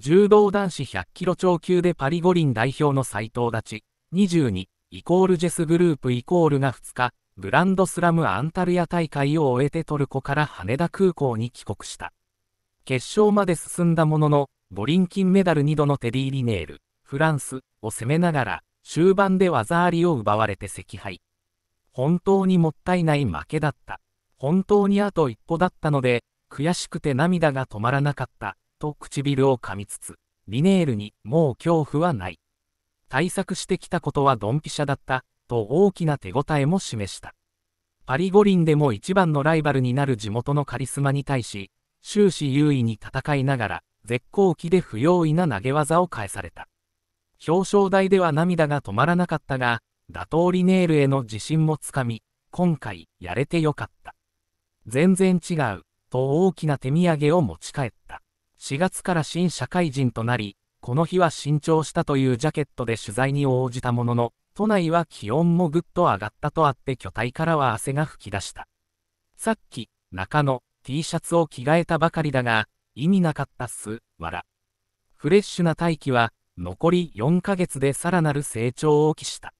柔道男子100キロ超級でパリ五輪代表の斎藤立ち、22、イコールジェスグループイコールが2日、グランドスラムアンタルヤ大会を終えてトルコから羽田空港に帰国した。決勝まで進んだものの、五輪金メダル2度のテディ・リネール、フランスを攻めながら、終盤で技ありを奪われて惜敗。本当にもったいない負けだった。本当にあと一歩だったので、悔しくて涙が止まらなかった。と唇を噛みつつ、リネールにもう恐怖はない。対策してきたことはドンピシャだった、と大きな手応えも示した。パリ五輪でも一番のライバルになる地元のカリスマに対し、終始優位に戦いながら、絶好機で不用意な投げ技を返された。表彰台では涙が止まらなかったが、打倒リネールへの自信もつかみ、今回、やれてよかった。全然違う、と大きな手土産を持ち帰った。4月から新社会人となり、この日は新調したというジャケットで取材に応じたものの、都内は気温もぐっと上がったとあって巨体からは汗が噴き出した。さっき、中野、T シャツを着替えたばかりだが、意味なかったっす、わら。フレッシュな大気は、残り4ヶ月でさらなる成長を期した。